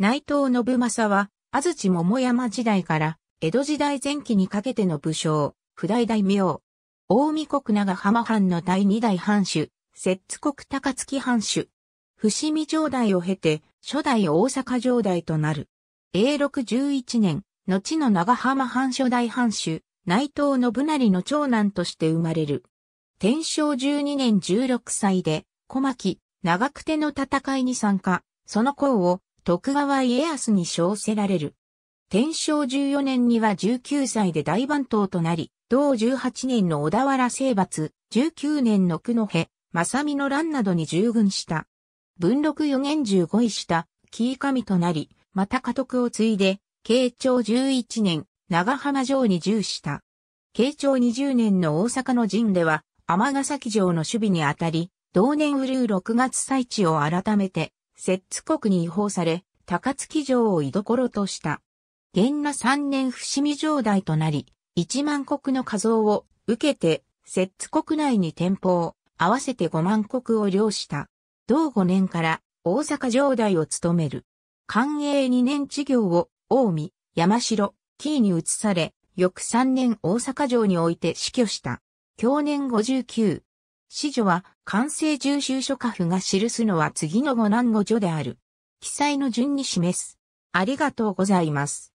内藤信正は、安土桃山時代から、江戸時代前期にかけての武将、普代大名。大見国長浜藩の第二代藩主、摂津国高槻藩主。伏見城代を経て、初代大阪城代となる。永禄11年、後の長浜藩初代藩主、内藤信成の長男として生まれる。天正12年16歳で、小牧、長久手の戦いに参加、その功を徳川家康に称せられる。天正14年には19歳で大番頭となり、同18年の小田原征伐、19年の久野辺、正美の乱などに従軍した。文禄4年15位た、紀伊神となり、また家督を継いで、慶長11年、長浜城に従した。慶長20年の大阪の陣では、天ヶ崎城の守備にあたり、同年うるう6月祭地を改めて、摂津国に違法され、高槻城を居所とした。元那三年伏見城代となり、一万国の仮像を受けて、摂津国内に店舗を合わせて五万国を領した。同五年から大阪城代を務める。寛永二年事業を大見、山城、紀伊に移され、翌三年大阪城において死去した。去年59、子女は、完成重修書家譜が記すのは次の五男五女である。記載の順に示す。ありがとうございます。